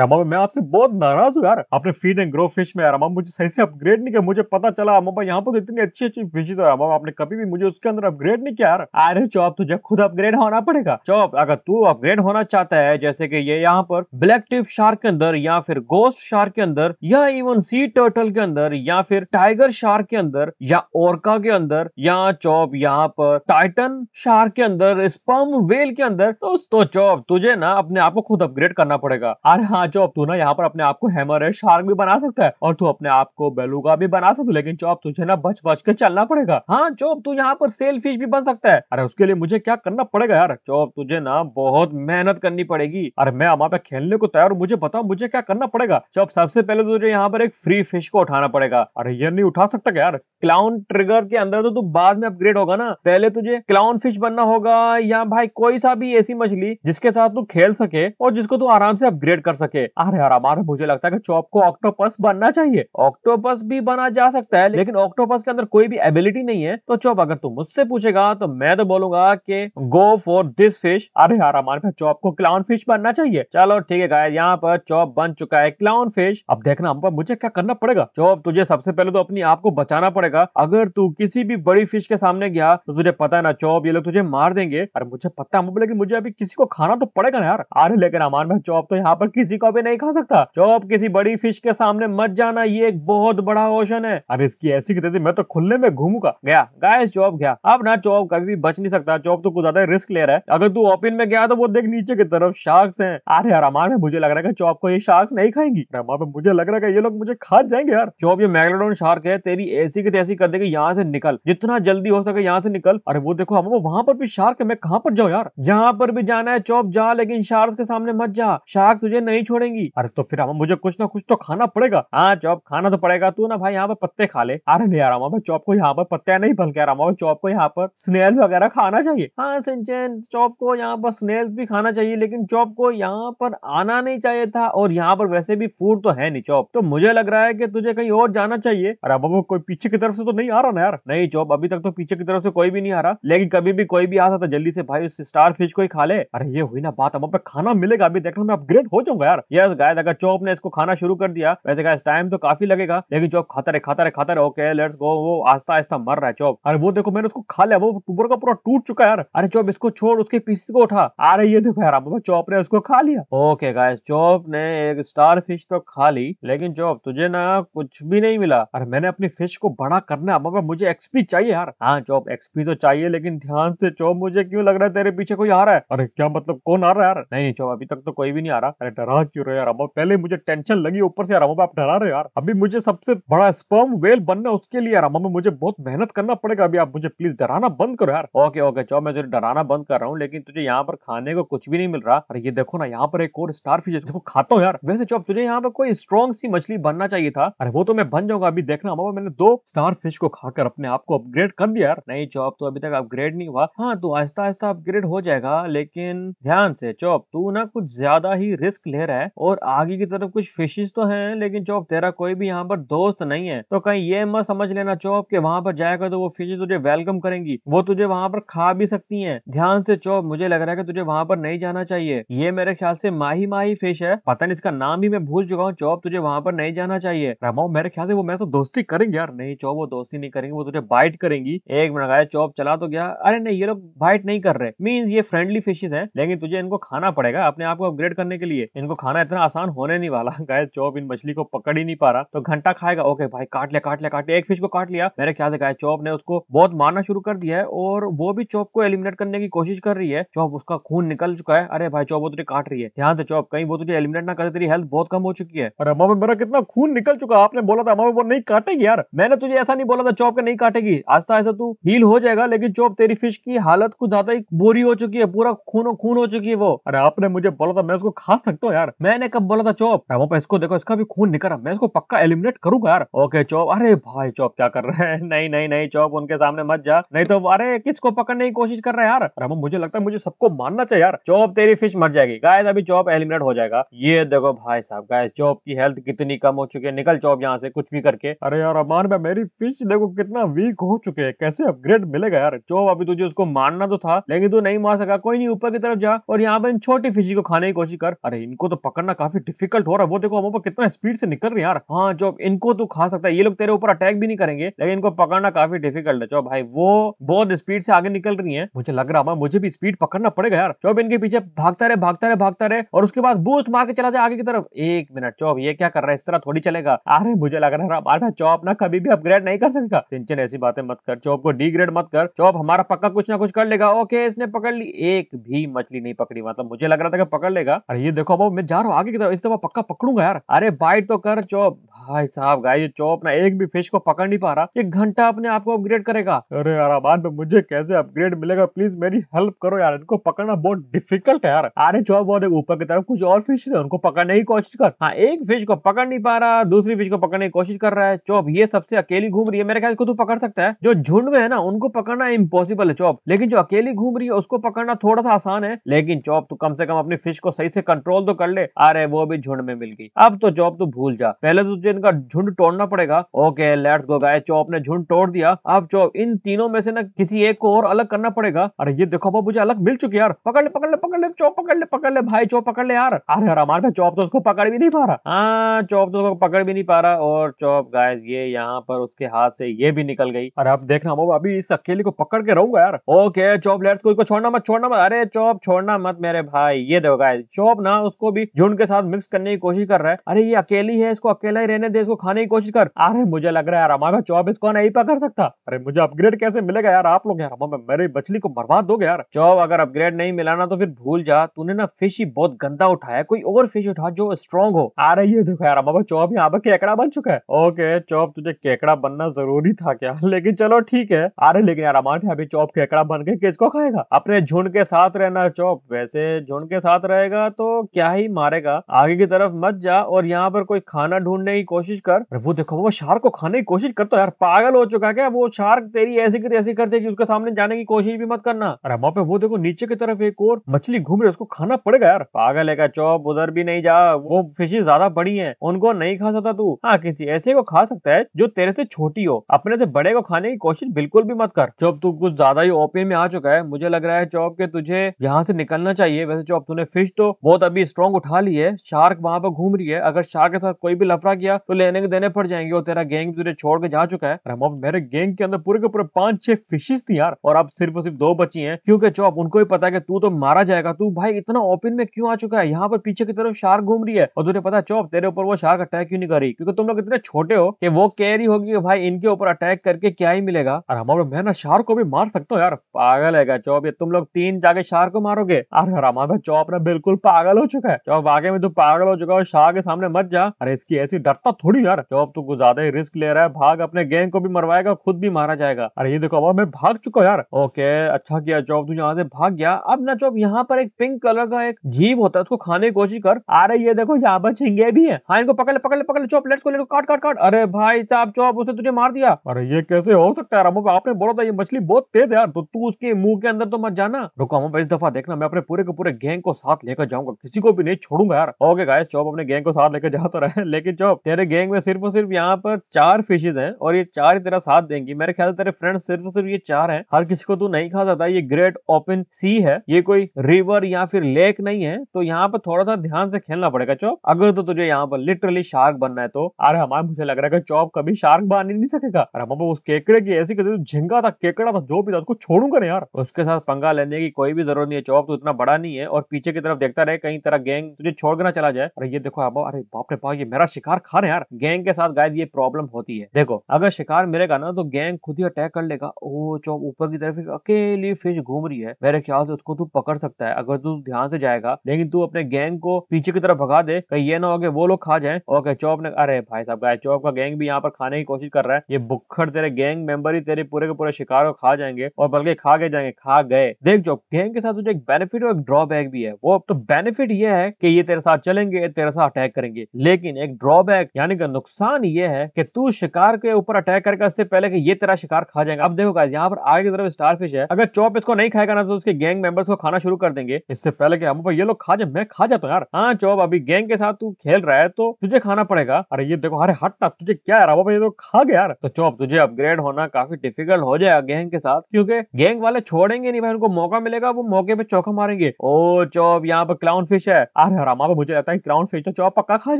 रमा मैं आपसे बहुत नाराज हूँ यार आपने फीड एंड ग्रो फिश में रमा मुझे सही से अपग्रेड नहीं किया मुझे पता चला अमाबा यहाँ पर तो इतनी अच्छी अच्छी फिश तो अमाबा आपने कभी भी मुझे उसके अंदर अपग्रेड नहीं किया यार अरे चौप तुझे खुद अपग्रेड होना पड़ेगा चौप अगर तू अपग्रेड होना चाहता है जैसे की ये यहाँ पर ब्लैक टिप शार्क के अंदर या फिर गोस्ट शार्क के अंदर या इवन सी टर्टल के अंदर या फिर टाइगर शार्क के अंदर या ओरका के अंदर या चौप यहाँ पर टाइटन शार्क के अंदर स्पम वेल के अंदर तो, तो चौप तुझे ना अपने आप को खुद अपग्रेड करना पड़ेगा अरे हाँ जो अब तू ना यहाँ पर अपने आप को हैमर है शार्क भी बना सकता है और तू अपने आप को बेलूगा भी बना सकता है लेकिन जो तुझे ना बच बच के चलना पड़ेगा हाँ जो तू यहाँ पर सेल फिश भी बन सकता है अरे उसके लिए मुझे क्या करना पड़ेगा यार जो तुझे ना बहुत मेहनत करनी पड़ेगी अरे मैं वहाँ पे खेलने को तैयार हूँ मुझे बताओ मुझे क्या करना पड़ेगा जब सबसे पहले तो तुझे यहाँ पर एक फ्री फिश को उठाना पड़ेगा अरे ये नहीं उठा सकता यार क्लाउन ट्रिगर के अंदर तो तू बाद में अपग्रेड होगा ना पहले तुझे क्लाउन फिश बनना होगा या भाई कोई सा भी ऐसी मछली जिसके साथ तू खेल सके और जिसको तू आराम से अपग्रेड कर सके के अरे यार हमारे मुझे लगता है कि चॉप को ऑक्टोपस बनना चाहिए ऑक्टोपस भी बना जा सकता है लेकिन ऑक्टोपस के अंदर कोई भी एबिलिटी नहीं है तो चॉप अगर तुम मुझसे पूछेगा तो मैं तो बोलूंगा कि गो फॉर दिस फिश अरे यार हमारे पास चॉप को क्लाउन फिश बनना चाहिए चलो ठीक है गाइस यहाँ पर चॉप बन चुका है क्लाउन फिश अब देखना हम पर मुझे क्या करना पड़ेगा चॉप तुझे सबसे पहले तो अपनी आप को बचाना पड़ेगा अगर तू किसी भी बड़ी फिश के सामने गया तो तुझे पता है ना चॉप ये लोग तुझे मार देंगे अरे मुझे पता है लेकिन मुझे अभी किसी को खाना तो पड़ेगा ना यार अरे लेकिन हमारे पास चॉप तो यहाँ पर किसी किसी को भी नहीं खा सकता चौप किसी बड़ी फिश के सामने मत जाना ये एक बहुत बड़ा ओशन है अब इसकी ऐसी की थी मैं तो खुले में घूमूंगा गया गाय चौप गया अब ना चौप कभी भी बच नहीं सकता चौप तो कुछ ज्यादा रिस्क ले रहा है अगर तू ओपिन में गया तो वो देख नीचे की तरफ शार्क्स है अरे रमान है मुझे लग रहा है चौप को ये शार्क्स नहीं खाएंगी रमान मुझे लग रहा है ये लोग मुझे खा जाएंगे यार चौप ये मैगलोडोन शार्क है तेरी ऐसी की तैसी कर देगी यहाँ से निकल जितना जल्दी हो सके यहाँ से निकल अरे वो देखो हम वहाँ पर भी शार्क है मैं कहाँ पर जाऊँ यार जहाँ पर भी जाना है चौप जा लेकिन शार्क के सामने मत जा शार्क तुझे नहीं छोड़ेंगी अरे तो फिर मुझे कुछ ना कुछ तो खाना पड़ेगा हाँ चौप खाना तो पड़ेगा तू ना भाई यहाँ पर पत्ते खा ले अरे नहीं आराम भाई चौप को यहाँ पर पत्ते नहीं बल्कि आराम भाई चौप को यहाँ पर स्नेल वगैरह खाना चाहिए हाँ सिंचन चौप को यहाँ पर स्नेल भी खाना चाहिए लेकिन चौप को यहाँ पर आना नहीं चाहिए था और यहाँ पर वैसे भी फूड तो है नहीं चौप तो मुझे लग रहा है कि तुझे कहीं और जाना चाहिए अरे बाबू कोई पीछे की तरफ से तो नहीं आ रहा ना यार नहीं चौप अभी तक तो पीछे की तरफ से कोई भी नहीं आ रहा लेकिन कभी भी कोई भी आ सकता जल्दी से भाई उस स्टार फिश को ही खा ले अरे ये हुई ना बात अब खाना मिलेगा अभी देखना मैं अपग्रेड हो जाऊंगा यार यार यस गाय अगर चौप ने इसको खाना शुरू कर दिया वैसे गाय टाइम तो काफी लगेगा लेकिन चौप खाता रहे खाता रहे खाता रहे ओके लेट्स गो वो आस्ता आस्ता मर रहा है चौप अरे वो देखो मैंने उसको खा लिया वो टूबर का पूरा टूट चुका है यार अरे चौप इसको छोड़ उसके पीस को उठा अरे ये देखो यार चौप ने उसको खा लिया ओके गाय चौप ने एक स्टार फिश तो खा ली लेकिन चौप तुझे ना कुछ भी नहीं मिला अरे मैंने अपनी फिश को बड़ा करना है मुझे एक्सपी चाहिए यार हाँ चौप एक्सपी तो चाहिए लेकिन ध्यान से चौप मुझे क्यों लग रहा है तेरे पीछे कोई आ रहा है अरे क्या मतलब कौन आ रहा है यार नहीं नहीं चौप अभी तक तो कोई भी नहीं आ रहा अरे डरा डर क्यों रहे यार पहले मुझे टेंशन लगी ऊपर से यार आप डरा रहे यार अभी मुझे सबसे बड़ा स्पर्म वेल बनना उसके लिए यार अमर मुझे बहुत मेहनत करना पड़ेगा अभी आप मुझे प्लीज डराना बंद करो यार ओके ओके चो मैं तुझे डराना बंद कर रहा हूँ लेकिन तुझे यहाँ पर खाने को कुछ भी नहीं मिल रहा अरे ये देखो ना यहाँ पर एक और स्टार फिश है खाता हूँ यार वैसे चौब तुझे यहाँ पर कोई स्ट्रॉन्ग सी मछली बनना चाहिए था अरे वो तो मैं बन जाऊंगा अभी देखना अमर मैंने दो स्टार फिश को खाकर अपने आप को अपग्रेड कर दिया यार नहीं चौप तो अभी तक अपग्रेड नहीं हुआ हाँ तो आहिस्ता आहिस्ता अपग्रेड हो जाएगा लेकिन ध्यान से चौब तू ना कुछ ज्यादा ही रिस्क ले रहा है है और आगे की तरफ कुछ फिशेज तो हैं लेकिन चौप तेरा कोई भी यहाँ पर दोस्त नहीं है तो कहीं ये मत समझ लेना चौप के वहां पर जाएगा तो वो फिशेस तुझे वेलकम करेंगी वो तुझे वहां पर खा भी सकती है ध्यान से चौप मुझे लग रहा है कि तुझे वहां पर नहीं जाना चाहिए ये मेरे ख्याल से माही माही फिश है पता नहीं इसका नाम भी मैं भूल चुका हूँ चौप तुझे वहां पर नहीं जाना चाहिए रमाओ मेरे ख्याल से वो मैं तो दोस्ती करेंगे यार नहीं चौप वो दोस्ती नहीं करेंगे वो तुझे बाइट करेंगी एक मिनट आया चौप चला तो गया अरे नहीं ये लोग बाइट नहीं कर रहे मीन ये फ्रेंडली फिशेज है लेकिन तुझे इनको खाना पड़ेगा अपने आप को अपग्रेड करने के लिए इनको खाना इतना आसान होने नहीं वाला गाय चौप इन मछली को पकड़ ही नहीं पा रहा तो घंटा खाएगा ओके भाई काट लिया काट लिया काट लिया एक फिश को काट लिया मेरे ख्याल से गाय चौप ने उसको बहुत मारना शुरू कर दिया है और वो भी चौप को एलिमिनेट करने की कोशिश कर रही है चौप उसका खून निकल चुका है अरे भाई चौप वो तुझे काट रही है ध्यान से चौप कहीं वो तुझे एलिमिनेट ना करे तेरी हेल्थ बहुत कम हो चुकी है और अमा में मेरा कितना खून निकल चुका आपने बोला था अमा में वो नहीं काटेगी यार मैंने तुझे ऐसा नहीं बोला था चौप के नहीं काटेगी तक ऐसा तू हील हो जाएगा लेकिन चौप तेरी फिश की हालत कुछ ज्यादा ही बोरी हो चुकी है पूरा खून खून हो चुकी है वो अरे आपने मुझे बोला था मैं उसको खा सकता हूँ यार मैंने कब बोला था चौप पैमो पे इसको देखो इसका भी खून निकल रहा मैं इसको पक्का एलिमिनेट करूंगा यार ओके चौप अरे भाई चौप क्या कर रहे हैं नहीं नहीं नहीं चौप उनके सामने मत जा नहीं तो अरे किसको पकड़ने की कोशिश कर रहा है यार रमो मुझे लगता है मुझे सबको मानना चाहिए यार चौप तेरी फिश मर जाएगी गाय अभी चौप एलिमिनेट हो जाएगा ये देखो भाई साहब गाय चौप की हेल्थ कितनी कम हो चुकी है निकल चौप यहाँ से कुछ भी करके अरे यार अमान भाई मेरी फिश देखो कितना वीक हो चुके हैं कैसे अपग्रेड मिलेगा यार चौप अभी तुझे उसको मारना तो था लेकिन तू नहीं मार सका कोई नहीं ऊपर की तरफ जा और यहाँ पर इन छोटी फिशी को खाने की कोशिश कर अरे इनको तो पकड़ना काफी डिफिकल्ट हो रहा है वो देखो हम ऊपर कितना स्पीड से निकल रहे यार हाँ जो इनको तू खा सकता है ये लोग तेरे ऊपर अटैक भी नहीं करेंगे लेकिन इनको पकड़ना काफी डिफिकल्ट है चो भाई वो बहुत स्पीड से आगे निकल रही है मुझे लग रहा है मुझे भी स्पीड पकड़ना पड़ेगा यार चौब इनके पीछे भागता रहे भागता रहे भागता रहे और उसके बाद बूस्ट मार के चला जाए आगे की तरफ एक मिनट चौब ये क्या कर रहा है इस तरह थोड़ी चलेगा अरे मुझे लग रहा है चौब ना कभी भी अपग्रेड नहीं कर सकेगा टेंशन ऐसी बातें मत कर चौप को डीग्रेड मत कर चौप हमारा पक्का कुछ ना कुछ कर लेगा ओके इसने पकड़ ली एक भी मछली नहीं पकड़ी मतलब मुझे लग रहा था कि पकड़ लेगा अरे ये देखो अब मैं जा रहा हूँ आगे की तरफ इस दफा पक्का पकड़ूंगा यार अरे बाइट तो कर चो भाई साहब गाय ये चौप ना एक भी फिश को पकड़ नहीं पा रहा एक घंटा अपने आप को अपग्रेड करेगा अरे यार बाद में मुझे कैसे अपग्रेड मिलेगा प्लीज मेरी हेल्प करो यार इनको पकड़ना बहुत डिफिकल्ट है यार अरे चौप बहुत ऊपर की तरफ कुछ और फिश है उनको पकड़ने की कोशिश कर हाँ एक फिश को पकड़ नहीं पा रहा दूसरी फिश को पकड़ने की कोशिश कर रहा है चौप ये सबसे अकेली घूम रही है मेरे ख्याल को तू पकड़ सकता है जो झुंड में है ना उनको पकड़ना इम्पोसिबल है चौप लेकिन जो अकेली घूम रही है उसको पकड़ना थोड़ा सा आसान है लेकिन चौप तू कम से कम अपनी फिश को सही से कंट्रोल तो कर ले अरे वो भी झुंड में मिल गई अब तो चौप तू भूल जा पहले तो तुझे इनका झुंड तोड़ना पड़ेगा okay let's go guys Chop ने झुंड तोड़ दिया अब चॉप इन तीनों में से ना किसी एक को और अलग करना पड़ेगा अरे ये देखो बाबू मुझे अलग मिल चुके यार पकड़ ले पकड़ ले पकड़ ले चॉप पकड़ ले पकड़ ले भाई चॉप पकड़ ले यार अरे यार हमारे चॉप तो उसको पकड़ भी नहीं पा रहा हाँ चॉप तो उसको पकड़ भी नहीं पा रहा और चॉप गाइस ये यहाँ पर उसके हाथ से ये भी निकल गई अरे अब देखना बाबू अभी इस अकेले को पकड़ के रहूंगा यार ओके चॉप लेट्स को छोड़ना मत छोड़ना मत अरे चॉप छोड़ना मत मेरे भाई ये देखो गाइस चॉप ना उसको भी झुंड के साथ मिक्स करने की कोशिश कर रहा है अरे ये अकेली है इसको अकेला ही रहने दे इसको खाने की कोशिश कर अरे मुझे लग रहा है यार हमारा चौब इसको नहीं पकड़ सकता अरे मुझे अपग्रेड कैसे मिलेगा यार आप लोग यार हमें मेरी मछली को बर्बाद दोगे यार चौब अगर अपग्रेड नहीं मिला ना तो फिर भूल जा तूने ना फिश ही बहुत गंदा उठाया कोई और फिश उठा जो स्ट्रॉन्ग हो आ रही है देखो यार हमारा चौब यहाँ पर केकड़ा बन चुका है ओके चौब तुझे केकड़ा बनना जरूरी था क्या लेकिन चलो ठीक है अरे लेकिन यार हमारे अभी चौब केकड़ा बन के किसको खाएगा अपने झुंड के साथ रहना चौब वैसे झुंड के साथ रहेगा तो क्या ही मारेगा आगे की तरफ मत जा और यहाँ पर कोई खाना ढूंढने की की कोशिश कर वो देखो वो शार्क को खाने की कोशिश कर तो यार पागल हो चुका क्या वो शार्क तेरी ऐसी की तैसी कर देगी उसके सामने जाने की कोशिश भी मत करना अरे वहां पे वो देखो नीचे की तरफ एक और मछली घूम रही है उसको खाना पड़ेगा यार पागल है चौप उधर भी नहीं जा वो फिशेज ज्यादा बड़ी है उनको नहीं खा सकता तू हाँ किसी ऐसे को खा सकता है जो तेरे से छोटी हो अपने से बड़े को खाने की कोशिश बिल्कुल भी मत कर चौप तू कुछ ज्यादा ही ओपिन में आ चुका है मुझे लग रहा है चौप के तुझे यहाँ से निकलना चाहिए वैसे चौप तूने फिश तो बहुत अभी स्ट्रॉन्ग उठा ली है शार्क वहां पर घूम रही है अगर शार्क के साथ कोई भी लफड़ा किया तो लेने के देने पड़ जाएंगे और तेरा गैंग तुझे छोड़ के जा चुका है हम मेरे गैंग के अंदर पूरे के पूरे पांच छह फिशेस थी यार और अब सिर्फ और सिर्फ दो बची है क्योंकि चौप उनको भी पता है कि तू तो मारा जाएगा तू भाई इतना ओपन में क्यों आ चुका है यहाँ पर पीछे की तरफ शार्क घूम रही है और तुझे पता चौप तेरे ऊपर वो शार्क अटैक क्यों नहीं कर रही क्योंकि तुम लोग इतने छोटे हो कि वो कैरी होगी भाई इनके ऊपर अटैक करके क्या ही मिलेगा और हमारे मैं ना शार्क को भी मार सकता हूँ यार पागल है चौप ये तुम लोग तीन जाके शार्क को मारोगे अरे हमारा चौप ना बिल्कुल पागल हो चुका है चौप आगे में तू पागल हो चुका है शार्क के सामने मत जा अरे इसकी ऐसी डरता सकता थोड़ी यार जॉब तो कुछ ज्यादा ही रिस्क ले रहा है भाग अपने गैंग को भी मरवाएगा खुद भी मारा जाएगा अरे ये देखो अब मैं भाग चुका यार ओके अच्छा किया जॉब तू यहाँ से भाग गया अब ना जॉब यहाँ पर एक पिंक कलर का एक जीव होता है उसको खाने की कोशिश कर अरे ये देखो यहाँ पर छिंगे भी है हाँ इनको पकड़ पकड़ पकड़ चौप लेट्स को ले काट काट काट अरे भाई साहब चौप उसने तुझे मार दिया अरे ये कैसे हो सकता है रामो आपने बोला था ये मछली बहुत तेज है यार तो तू उसके मुंह के अंदर तो मत जाना रुको हम इस दफा देखना मैं अपने पूरे के पूरे गैंग को साथ लेकर जाऊंगा किसी को भी नहीं छोड़ूंगा यार ओके गाय चौप अपने गैंग को साथ लेकर जा तो रहे लेकिन चौप तेरे मेरे गैंग में सिर्फ और सिर्फ यहाँ पर चार फिशेज हैं और ये चार ही तेरा साथ देंगी मेरे ख्याल तेरे फ्रेंड्स सिर्फ और सिर्फ ये चार हैं हर किसी को तू नहीं खा सकता ये ग्रेट ओपन सी है ये कोई रिवर या फिर लेक नहीं है तो यहाँ पर थोड़ा सा ध्यान से खेलना पड़ेगा चौप अगर तो तुझे यहाँ पर लिटरली शार्क बनना है तो अरे हमारे मुझे लग रहा है कि चौप कभी शार्क बन नहीं सकेगा अरे हम उस केकड़े की ऐसी झिंगा था केकड़ा था जो भी था उसको छोड़ूंगा यार उसके साथ पंगा लेने की कोई भी जरूरत नहीं है चौप तो इतना बड़ा नहीं है और पीछे की तरफ देखता रहे कहीं तेरा गैंग तुझे छोड़ना चला जाए अरे ये देखो अरे बाप रे बाप ये मेरा शिकार खा रहे ना यार गैंग के साथ गाय ये प्रॉब्लम होती है देखो अगर शिकार मिलेगा ना तो गैंग खुद ही अटैक कर लेगा ओ चौक ऊपर की तरफ अकेली फिश घूम रही है मेरे ख्याल से उसको तू पकड़ सकता है अगर तू ध्यान से जाएगा लेकिन तू अपने गैंग को पीछे की तरफ भगा दे कहीं ये ना हो कि वो लोग खा जाए और कहीं चौप ने अरे भाई साहब गाय चौप का गैंग भी यहाँ पर खाने की कोशिश कर रहा है ये बुखड़ तेरे गैंग मेंबर ही तेरे पूरे के पूरे शिकार को खा जाएंगे और बल्कि खा के जाएंगे खा गए देख चौप गैंग के साथ तुझे एक बेनिफिट और एक ड्रॉबैक भी है वो तो बेनिफिट ये है कि ये तेरे साथ चलेंगे तेरे साथ अटैक करेंगे लेकिन एक ड्रॉबैक यानी कि नुकसान ये है कि तू शिकार के ऊपर अटैक करेगा उससे पहले कि ये तेरा शिकार खा जाएगा अब देखो गाइस यहाँ पर आगे की तरफ स्टार फिश है अगर चौप इसको नहीं खाएगा ना तो उसके गैंग मेंबर्स को खाना शुरू कर देंगे इससे पहले कि हम पर ये लोग खा जाए मैं खा जाता हूँ यार हाँ चौप अभी गैंग के साथ तू खेल रहा है तो तुझे खाना पड़ेगा अरे ये देखो अरे हट ना तुझे क्या यार ये तो खा गया यार तो चौप तुझे अपग्रेड होना काफी डिफिकल्ट हो जाएगा गैंग के साथ क्योंकि गैंग वाले छोड़ेंगे नहीं भाई उनको मौका मिलेगा वो मौके पे चौका मारेंगे ओ चौप यहाँ पर क्लाउन फिश है अरे हरामा मुझे लगता है क्लाउन फिश तो चौप पक्का खा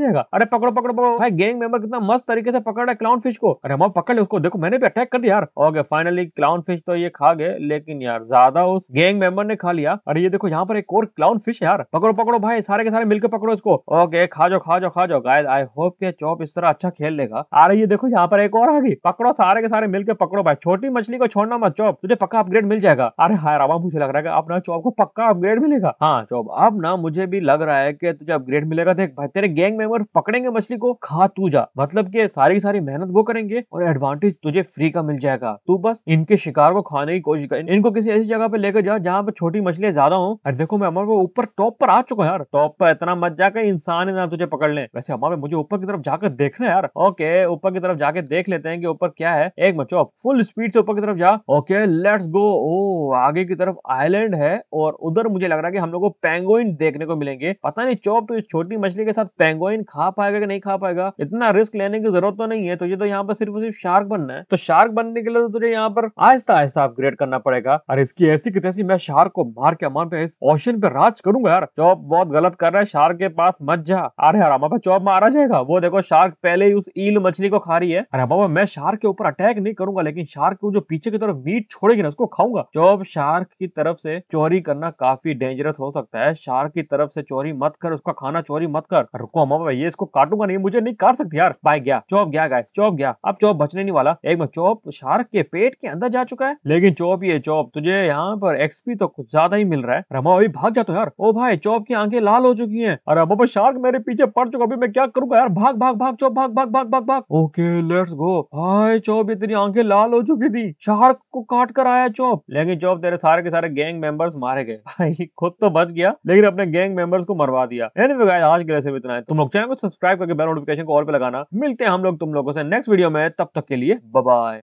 जाएगा अरे पकड़ो पकड़ो पकड़ो हमारा गैंग मेंबर कितना मस्त तरीके से पकड़ रहा है क्लाउन फिश को अरे हम पकड़ ले उसको देखो मैंने भी अटैक कर दिया यार ओके फाइनली क्लाउन फिश तो ये खा गए लेकिन यार ज्यादा उस गैंग मेंबर ने खा लिया अरे ये देखो यहाँ पर एक और क्लाउन फिश यार पकड़ो पकड़ो भाई सारे के सारे मिलकर पकड़ो इसको ओके खा जाओ खा जाओ खा जाओ गाइस आई होप के चौप इस तरह अच्छा खेल लेगा अरे ये देखो यहाँ पर एक और आ गई पकड़ो सारे के सारे मिलकर पकड़ो भाई छोटी मछली को छोड़ना मत चौप तुझे पक्का अपग्रेड मिल जाएगा अरे हाँ रामा मुझे लग रहा है अपना चौप को पक्का अपग्रेड मिलेगा हाँ चौप अब ना मुझे भी लग रहा है कि तुझे अपग्रेड मिलेगा देख भाई तेरे गैंग मेंबर पकड़ेंगे मछली को खा कहा तू जा मतलब कि सारी की सारी मेहनत वो करेंगे और एडवांटेज तुझे फ्री का मिल जाएगा तू बस इनके शिकार को खाने की कोशिश कर इनको किसी ऐसी जगह पे लेकर जा जहाँ पे छोटी मछलियां ज्यादा हो और देखो मैं अमर वो ऊपर टॉप पर आ चुका यार टॉप पर इतना मत जाकर इंसान है ना तुझे पकड़ ले वैसे अमर मुझे ऊपर की तरफ जाकर देखना यार ओके ऊपर की तरफ जाके देख लेते हैं कि ऊपर क्या है एक मचो फुल स्पीड से ऊपर की तरफ जा ओके लेट्स गो ओ आगे की तरफ आईलैंड है और उधर मुझे लग रहा है कि हम लोग को पेंगोइन देखने को मिलेंगे पता नहीं चौप तो इस छोटी मछली के साथ पेंगोइन खा पाएगा कि नहीं खा पाएगा जाएगा इतना रिस्क लेने की जरूरत तो नहीं है तुझे तो यहाँ पर सिर्फ सिर्फ शार्क बनना है तो शार्क बनने के लिए तो तुझे यहाँ पर आहिस्ता आहिस्ता अपग्रेड करना पड़ेगा और इसकी ऐसी की तैसी मैं शार्क को मार के अमान पे इस ऑप्शन पे राज करूंगा यार चौप बहुत गलत कर रहा है शार्क के पास मत जा अरे हरामा पे चौप मारा जाएगा वो देखो शार्क पहले ही उस ईल मछली को खा रही है अरे बाबा मैं शार्क के ऊपर अटैक नहीं करूंगा लेकिन शार्क को जो पीछे की तरफ मीट छोड़ेगी ना उसको खाऊंगा चौप शार्क की तरफ से चोरी करना काफी डेंजरस हो सकता है शार्क की तरफ से चोरी मत कर उसका खाना चोरी मत कर रुको हमारा ये इसको काटूंगा नहीं मुझे कंपनी काट सकती यार भाई गया चौप गया गाय चौप गया अब चौप बचने नहीं वाला एक बार चौप शार्क के पेट के अंदर जा चुका है लेकिन चौप ये चौप तुझे यहाँ पर एक्सपी तो कुछ ज्यादा ही मिल रहा है रमा अभी भाग जाता यार ओ भाई चौप की आंखें लाल हो चुकी है अरे अब शार्क मेरे पीछे पड़ चुका अभी मैं क्या करूंगा यार भाग भाग भाग चौप भाग भाग भाग भाग भाग ओके लेट्स गो भाई चौप इतनी आंखें लाल हो चुकी थी शार्क को काट कर आया चौप लेकिन चौप तेरे सारे के सारे गैंग मेंबर्स मारे गए भाई खुद तो बच गया लेकिन अपने गैंग मेंबर्स को मरवा दिया एनीवे गाइस आज के लिए इतना है तुम लोग चैनल को सब्सक्राइब करके बेल नोटिफिकेशन नोटिफिकेशन को और पे लगाना मिलते हैं हम लोग तुम लोगों से नेक्स्ट वीडियो में तब तक के लिए बाय